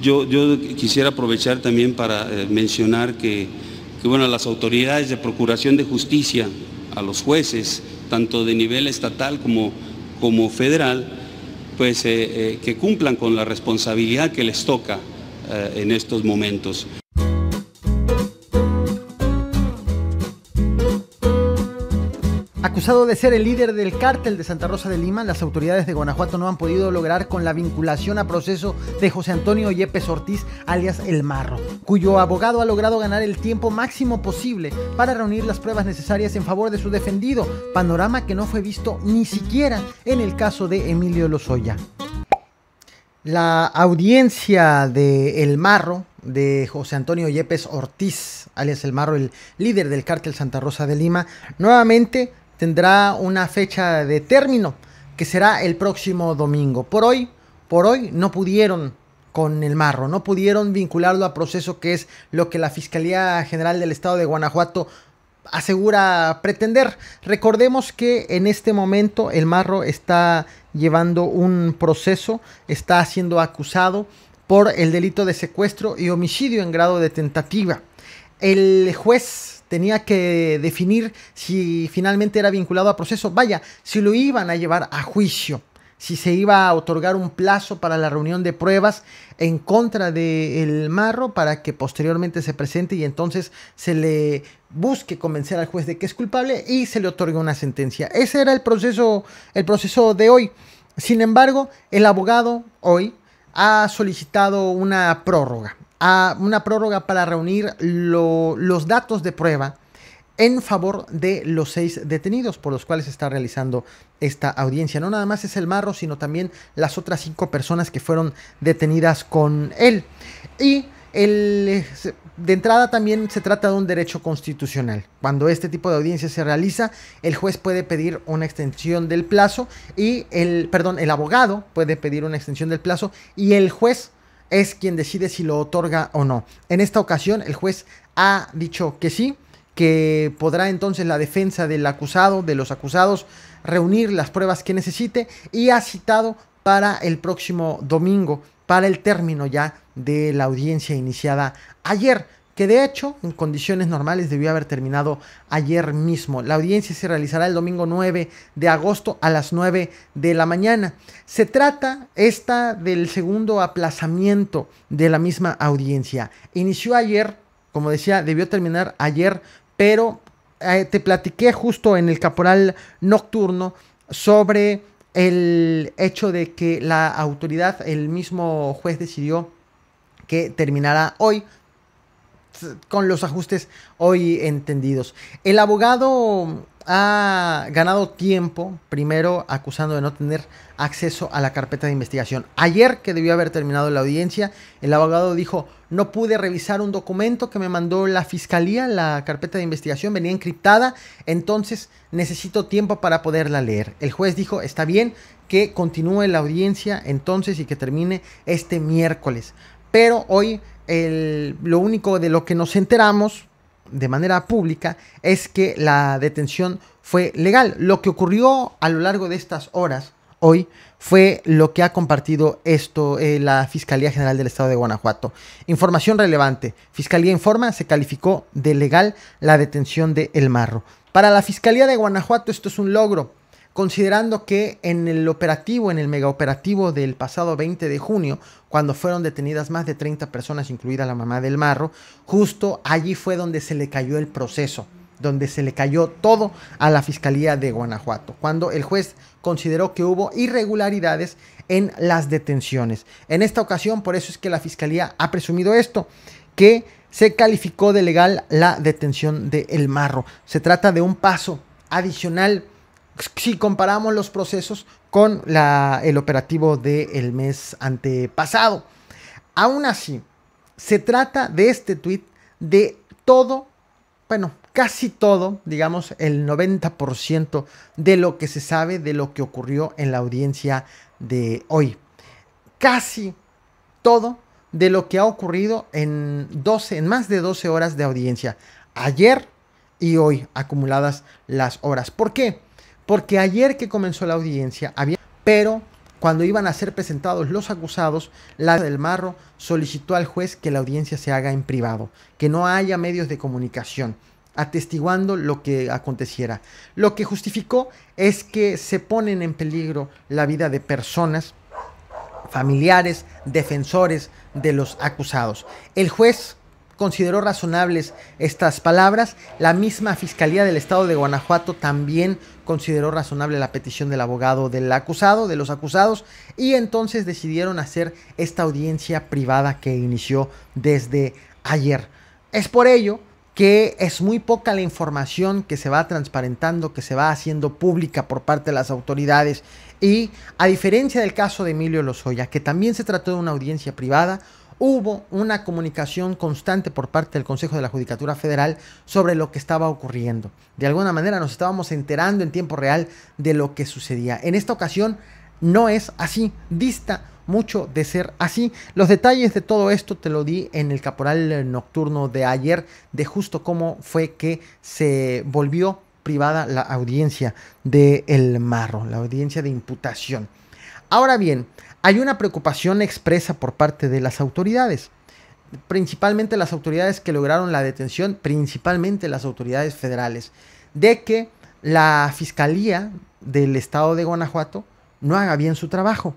Yo, quisiera aprovechar también para eh, mencionar que, que las autoridades de procuración de justicia, a los jueces, tanto de nivel estatal como, federal, pues eh, eh, que cumplan con la responsabilidad que les toca en estos momentos. de ser el líder del cártel de Santa Rosa de Lima, las autoridades de Guanajuato no han podido lograr con la vinculación a proceso de José Antonio Yepes Ortiz, alias El Marro, cuyo abogado ha logrado ganar el tiempo máximo posible para reunir las pruebas necesarias en favor de su defendido, panorama que no fue visto ni siquiera en el caso de Emilio Lozoya. La audiencia de El Marro, de José Antonio Yepes Ortiz, alias El Marro, el líder del cártel Santa Rosa de Lima, nuevamente tendrá una fecha de término que será el próximo domingo. Por hoy, por hoy no pudieron con el marro, no pudieron vincularlo a proceso que es lo que la Fiscalía General del Estado de Guanajuato asegura pretender. Recordemos que en este momento el marro está llevando un proceso, está siendo acusado por el delito de secuestro y homicidio en grado de tentativa. El juez tenía que definir si finalmente era vinculado a proceso, vaya, si lo iban a llevar a juicio, si se iba a otorgar un plazo para la reunión de pruebas en contra de El Marro para que posteriormente se presente y entonces se le busque convencer al juez de que es culpable y se le otorgue una sentencia. Ese era el proceso, el proceso de hoy. Sin embargo, el abogado hoy ha solicitado una prórroga a una prórroga para reunir los datos de prueba en favor de los seis detenidos por los cuales se está realizando esta audiencia. No nada más es el marro, sino también las otras cinco personas que fueron detenidas con él. Y el, de entrada también se trata de un derecho constitucional. Cuando este tipo de audiencia se realiza, el juez puede pedir una extensión del plazo y el, perdón, el abogado puede pedir una extensión del plazo y el juez es quien decide si lo otorga o no. En esta ocasión el juez ha dicho que sí, que podrá entonces la defensa del acusado, de los acusados, reunir las pruebas que necesite y ha citado para el próximo domingo, para el término ya de la audiencia iniciada ayer que de hecho en condiciones normales debió haber terminado ayer mismo. La audiencia se realizará el domingo 9 de agosto a las 9 de la mañana. Se trata esta del segundo aplazamiento de la misma audiencia. Inició ayer, como decía, debió terminar ayer, pero eh, te platiqué justo en el caporal nocturno sobre el hecho de que la autoridad, el mismo juez decidió que terminará hoy, con los ajustes hoy entendidos. El abogado ha ganado tiempo, primero acusando de no tener acceso a la carpeta de investigación. Ayer, que debió haber terminado la audiencia, el abogado dijo, no pude revisar un documento que me mandó la fiscalía, la carpeta de investigación venía encriptada, entonces necesito tiempo para poderla leer. El juez dijo, está bien, que continúe la audiencia entonces y que termine este miércoles. Pero hoy el, lo único de lo que nos enteramos de manera pública es que la detención fue legal. Lo que ocurrió a lo largo de estas horas, hoy, fue lo que ha compartido esto eh, la Fiscalía General del Estado de Guanajuato. Información relevante. Fiscalía informa, se calificó de legal la detención de El Marro. Para la Fiscalía de Guanajuato esto es un logro considerando que en el operativo, en el megaoperativo del pasado 20 de junio, cuando fueron detenidas más de 30 personas, incluida la mamá del marro, justo allí fue donde se le cayó el proceso, donde se le cayó todo a la Fiscalía de Guanajuato, cuando el juez consideró que hubo irregularidades en las detenciones. En esta ocasión, por eso es que la Fiscalía ha presumido esto, que se calificó de legal la detención de El Marro. Se trata de un paso adicional si comparamos los procesos con el operativo del mes antepasado. Aún así, se trata de este tweet de todo, bueno, casi todo, digamos el 90% de lo que se sabe de lo que ocurrió en la audiencia de hoy. Casi todo de lo que ha ocurrido en 12, en más de 12 horas de audiencia. Ayer y hoy acumuladas las horas. ¿Por qué? Porque ayer que comenzó la audiencia había... Pero cuando iban a ser presentados los acusados, la del Marro solicitó al juez que la audiencia se haga en privado, que no haya medios de comunicación, atestiguando lo que aconteciera. Lo que justificó es que se ponen en peligro la vida de personas, familiares, defensores de los acusados. El juez consideró razonables estas palabras. La misma Fiscalía del Estado de Guanajuato también consideró razonable la petición del abogado del acusado, de los acusados, y entonces decidieron hacer esta audiencia privada que inició desde ayer. Es por ello que es muy poca la información que se va transparentando, que se va haciendo pública por parte de las autoridades. Y a diferencia del caso de Emilio Lozoya, que también se trató de una audiencia privada, hubo una comunicación constante por parte del Consejo de la Judicatura Federal sobre lo que estaba ocurriendo. De alguna manera nos estábamos enterando en tiempo real de lo que sucedía. En esta ocasión no es así, dista mucho de ser así. Los detalles de todo esto te lo di en el caporal nocturno de ayer, de justo cómo fue que se volvió privada la audiencia de El marro, la audiencia de imputación. Ahora bien, hay una preocupación expresa por parte de las autoridades, principalmente las autoridades que lograron la detención, principalmente las autoridades federales, de que la Fiscalía del Estado de Guanajuato no haga bien su trabajo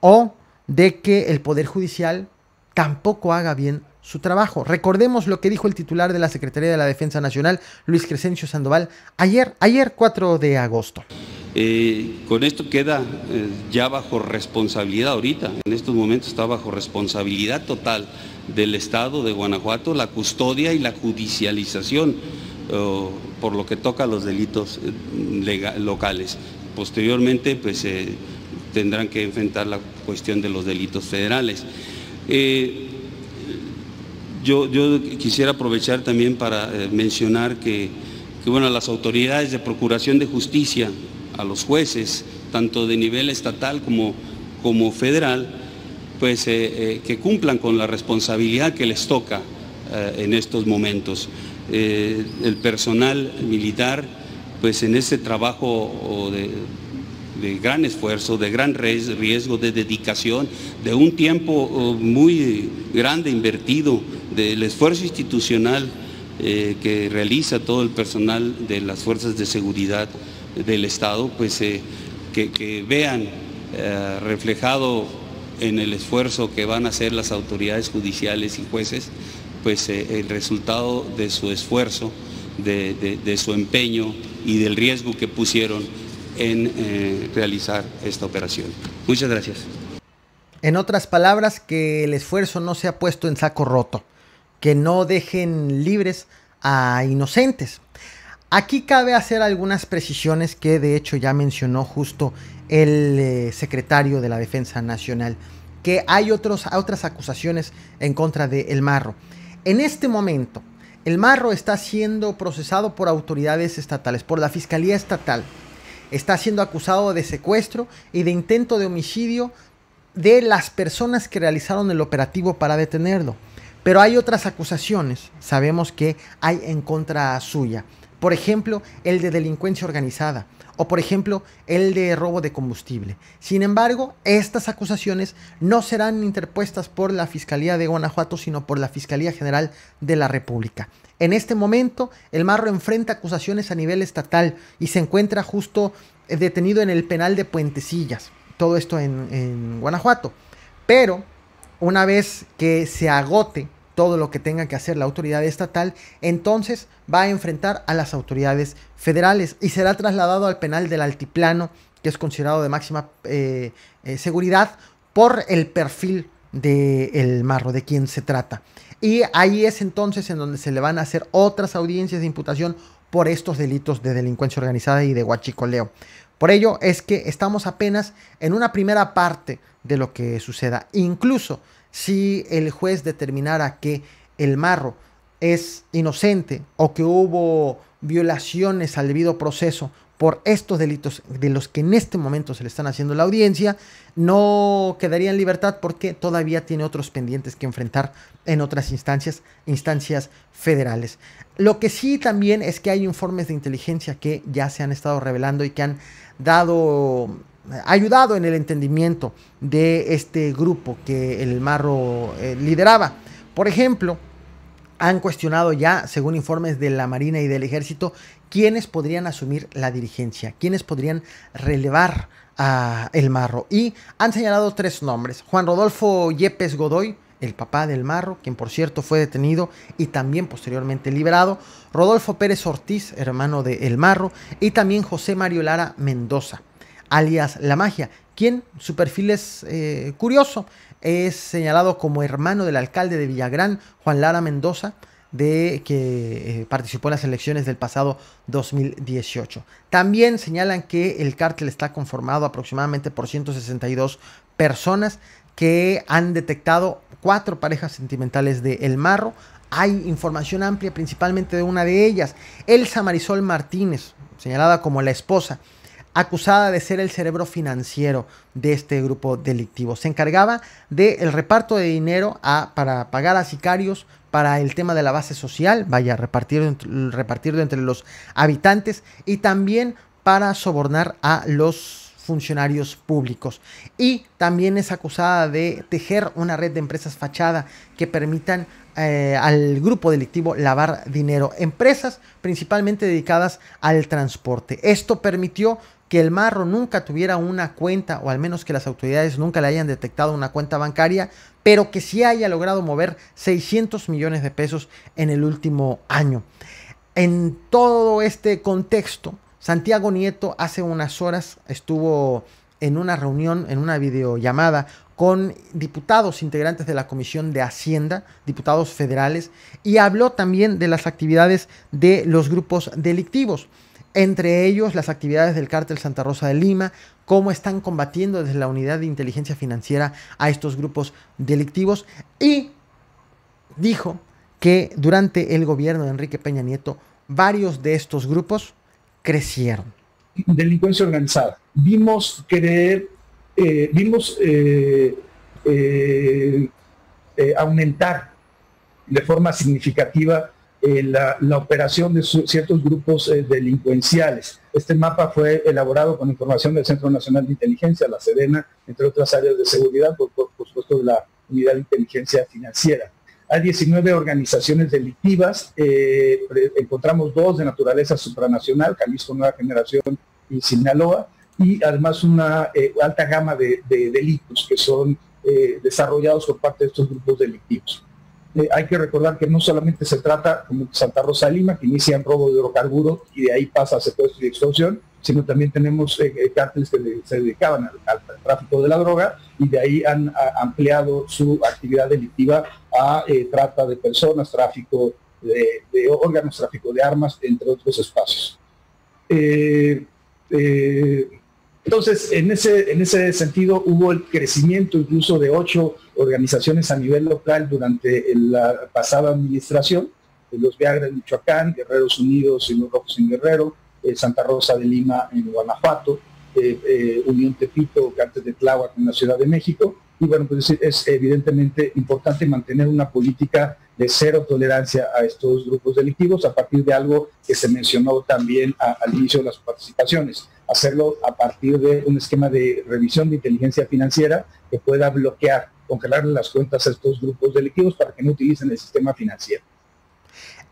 o de que el Poder Judicial tampoco haga bien su trabajo. Recordemos lo que dijo el titular de la Secretaría de la Defensa Nacional, Luis Crescencio Sandoval, ayer, ayer 4 de agosto. Eh, con esto queda eh, ya bajo responsabilidad ahorita, en estos momentos está bajo responsabilidad total del Estado de Guanajuato la custodia y la judicialización eh, por lo que toca a los delitos locales. Posteriormente pues tendrán que enfrentar la cuestión de los delitos federales. Yo, quisiera aprovechar también para eh, mencionar que, bueno, las autoridades de procuración de justicia, a los jueces, tanto de nivel estatal como, como federal, pues eh, eh, que cumplan con la responsabilidad que les toca en estos momentos. el personal militar, pues en este trabajo de gran esfuerzo, de gran riesgo, de dedicación, de un tiempo oh, muy grande invertido del esfuerzo institucional eh, que realiza todo el personal de las fuerzas de seguridad del Estado, pues eh, que, vean eh, reflejado en el esfuerzo que van a hacer las autoridades judiciales y jueces, pues el resultado de su esfuerzo, de, su empeño y del riesgo que pusieron en realizar esta operación. Muchas gracias. En otras palabras, que el esfuerzo no se ha puesto en saco roto que no dejen libres a inocentes. Aquí cabe hacer algunas precisiones que de hecho ya mencionó justo el eh, secretario de la Defensa Nacional, que hay otros, otras acusaciones en contra de El Marro. En este momento, El Marro está siendo procesado por autoridades estatales, por la Fiscalía Estatal. Está siendo acusado de secuestro y de intento de homicidio de las personas que realizaron el operativo para detenerlo. Pero hay otras acusaciones, sabemos que hay en contra suya. Por ejemplo, el de delincuencia organizada o por ejemplo el de robo de combustible. Sin embargo, estas acusaciones no serán interpuestas por la Fiscalía de Guanajuato, sino por la Fiscalía General de la República. En este momento, el Marro enfrenta acusaciones a nivel estatal y se encuentra justo eh, detenido en el penal de Puentecillas, todo esto en, en Guanajuato. Pero, una vez que se agote todo lo que tenga que hacer la autoridad estatal, entonces va a enfrentar a las autoridades federales y será trasladado al penal del altiplano, que es considerado de máxima eh, eh, seguridad por el perfil del marro, de quien se trata. Y ahí es entonces en donde se le van a hacer otras audiencias de imputación por estos delitos de delincuencia organizada y de huachicoleo. Por ello es que estamos apenas en una primera parte de lo que suceda. Incluso si el juez determinara que el marro es inocente o que hubo violaciones al debido proceso por estos delitos de los que en este momento se le están haciendo la audiencia, no quedaría en libertad porque todavía tiene otros pendientes que enfrentar en otras instancias, instancias federales. Lo que sí también es que hay informes de inteligencia que ya se han estado revelando y que han dado ayudado en el entendimiento de este grupo que el marro eh, lideraba. Por ejemplo, han cuestionado ya, según informes de la Marina y del Ejército, quiénes podrían asumir la dirigencia, quiénes podrían relevar a El Marro. Y han señalado tres nombres. Juan Rodolfo Yepes Godoy, el papá del Marro, quien por cierto fue detenido y también posteriormente liberado. Rodolfo Pérez Ortiz, hermano de El Marro. Y también José Mario Lara Mendoza alias La Magia, quien su perfil es eh, curioso, es señalado como hermano del alcalde de Villagrán, Juan Lara Mendoza, de que eh, participó en las elecciones del pasado 2018. También señalan que el cártel está conformado aproximadamente por 162 personas que han detectado cuatro parejas sentimentales de El Marro. Hay información amplia principalmente de una de ellas, Elsa Marisol Martínez, señalada como la esposa acusada de ser el cerebro financiero de este grupo delictivo. Se encargaba del el reparto de dinero para pagar a sicarios para el tema de la base social, vaya, repartirlo, repartirlo entre los habitantes y también para sobornar a los funcionarios públicos. Y también es acusada de tejer una red de empresas fachada que permitan eh, al grupo delictivo lavar dinero. Empresas principalmente dedicadas al transporte. Esto permitió que el marro nunca tuviera una cuenta, o al menos que las autoridades nunca le hayan detectado una cuenta bancaria, pero que sí haya logrado mover 600 millones de pesos en el último año. En todo este contexto, Santiago Nieto hace unas horas estuvo en una reunión, en una videollamada con diputados integrantes de la Comisión de Hacienda, diputados federales, y habló también de las actividades de los grupos delictivos entre ellos las actividades del cártel Santa Rosa de Lima, cómo están combatiendo desde la unidad de inteligencia financiera a estos grupos delictivos y dijo que durante el gobierno de Enrique Peña Nieto varios de estos grupos crecieron. Delincuencia organizada. Vimos creer, eh, vimos eh, eh, aumentar de forma significativa eh, la, operación de ciertos grupos eh, delincuenciales. Este mapa fue elaborado con información del Centro Nacional de Inteligencia, la Sedena, entre otras áreas de seguridad, por, supuesto de la Unidad de Inteligencia Financiera. Hay 19 organizaciones delictivas, eh, encontramos dos de naturaleza supranacional, Jalisco Nueva Generación y Sinaloa, y además una alta gama de, delitos que son desarrollados por parte de estos grupos delictivos. Eh, hay que recordar que no solamente se trata como Santa Rosa Lima, que inician robo de hidrocarburo y de ahí pasa a secuestro y extorsión, sino también tenemos eh, eh, cárteles que se dedicaban al, tráfico de la droga y de ahí han ampliado su actividad delictiva a trata de personas, tráfico de, órganos, tráfico de armas, entre otros espacios. Eh, entonces, en ese, en ese sentido hubo el crecimiento incluso de ocho organizaciones a nivel local durante la pasada administración, los Viagra en Michoacán, Guerreros Unidos y los Rojos en Guerrero, eh, Santa Rosa de Lima en Guanajuato, eh, eh, Unión Tepito, Cantes de Tláhuac en la Ciudad de México, y bueno, pues es evidentemente importante mantener una política de cero tolerancia a estos grupos delictivos a partir de algo que se mencionó también al inicio de las participaciones. Hacerlo a partir de un esquema de revisión de inteligencia financiera que pueda bloquear, congelar las cuentas a estos grupos delictivos para que no utilicen el sistema financiero.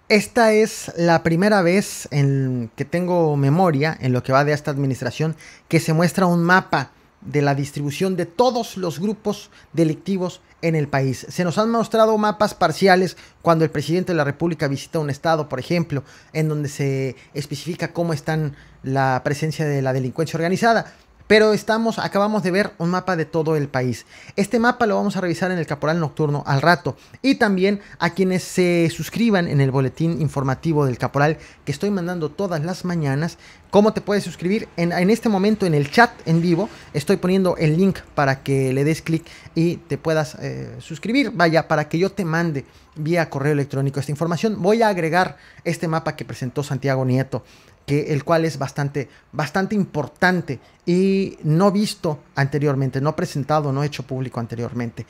Esta es la primera vez en que tengo memoria en lo que va de esta administración que se muestra un mapa de la distribución de todos los grupos delictivos en el país. Se nos han mostrado mapas parciales cuando el presidente de la República visita un estado, por ejemplo, en donde se especifica cómo están la presencia de la delincuencia organizada. Pero estamos, acabamos de ver un mapa de todo el país. Este mapa lo vamos a revisar en el Caporal Nocturno al rato. Y también a quienes se suscriban en el boletín informativo del Caporal que estoy mandando todas las mañanas. ¿Cómo te puedes suscribir? En, este momento en el chat en vivo estoy poniendo el link para que le des clic y te puedas eh, suscribir. Vaya, para que yo te mande vía correo electrónico esta información. Voy a agregar este mapa que presentó Santiago Nieto que el cual es bastante, bastante importante y no visto anteriormente, no presentado, no hecho público anteriormente.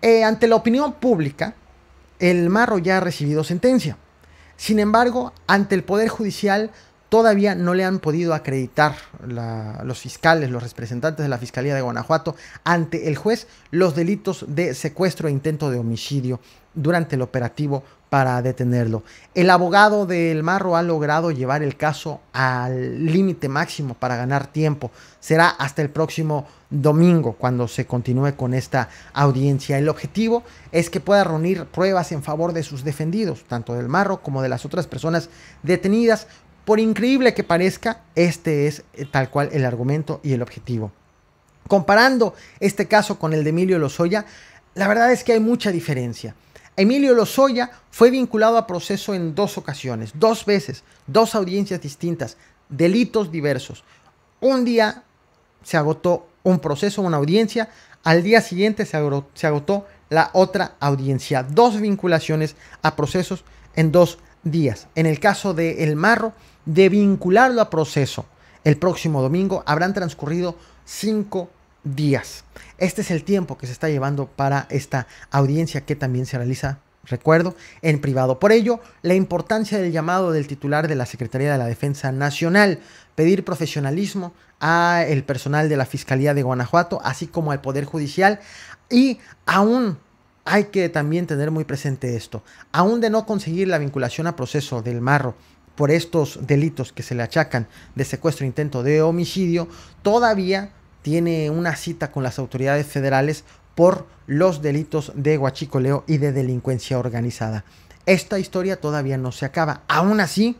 Eh, ante la opinión pública, el Marro ya ha recibido sentencia. Sin embargo, ante el Poder Judicial Todavía no le han podido acreditar los fiscales, los representantes de la Fiscalía de Guanajuato ante el juez los delitos de secuestro e intento de homicidio durante el operativo para detenerlo. El abogado del Marro ha logrado llevar el caso al límite máximo para ganar tiempo. Será hasta el próximo domingo cuando se continúe con esta audiencia. El objetivo es que pueda reunir pruebas en favor de sus defendidos, tanto del Marro como de las otras personas detenidas, por increíble que parezca, este es eh, tal cual el argumento y el objetivo. Comparando este caso con el de Emilio Lozoya, la verdad es que hay mucha diferencia. Emilio Lozoya fue vinculado a proceso en dos ocasiones, dos veces, dos audiencias distintas, delitos diversos. Un día se agotó un proceso, una audiencia, al día siguiente se agotó, la otra audiencia. Dos vinculaciones a procesos en dos días. En el caso de El Marro, de vincularlo a proceso. El próximo domingo habrán transcurrido cinco días. Este es el tiempo que se está llevando para esta audiencia que también se realiza, recuerdo, en privado. Por ello, la importancia del llamado del titular de la Secretaría de la Defensa Nacional, pedir profesionalismo a el personal de la Fiscalía de Guanajuato, así como al Poder Judicial y aún hay que también tener muy presente esto. Aún de no conseguir la vinculación a proceso del marro por estos delitos que se le achacan de secuestro, e intento de homicidio, todavía tiene una cita con las autoridades federales por los delitos de huachicoleo y de delincuencia organizada. Esta historia todavía no se acaba. Aún así,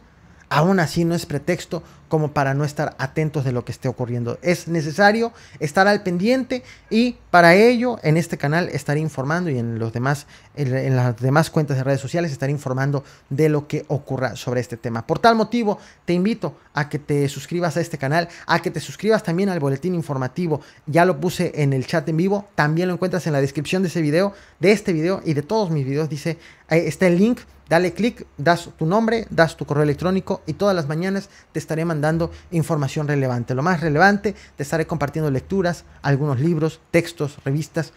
aún así no es pretexto como para no estar atentos de lo que esté ocurriendo. Es necesario estar al pendiente y para ello en este canal estaré informando y en, los demás, en las demás cuentas de redes sociales estaré informando de lo que ocurra sobre este tema. Por tal motivo, te invito a que te suscribas a este canal, a que te suscribas también al boletín informativo. Ya lo puse en el chat en vivo, también lo encuentras en la descripción de ese video, de este video y de todos mis videos. Dice, ahí está el link, dale clic, das tu nombre, das tu correo electrónico y todas las mañanas te estaré dando información relevante. Lo más relevante, te estaré compartiendo lecturas, algunos libros, textos, revistas,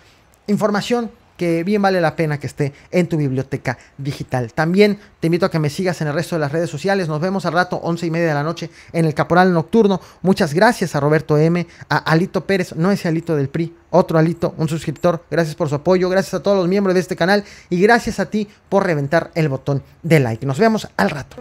información que bien vale la pena que esté en tu biblioteca digital. También te invito a que me sigas en el resto de las redes sociales. Nos vemos al rato, 11 y media de la noche, en el Caporal Nocturno. Muchas gracias a Roberto M, a Alito Pérez, no ese Alito del PRI, otro Alito, un suscriptor. Gracias por su apoyo, gracias a todos los miembros de este canal y gracias a ti por reventar el botón de like. Nos vemos al rato.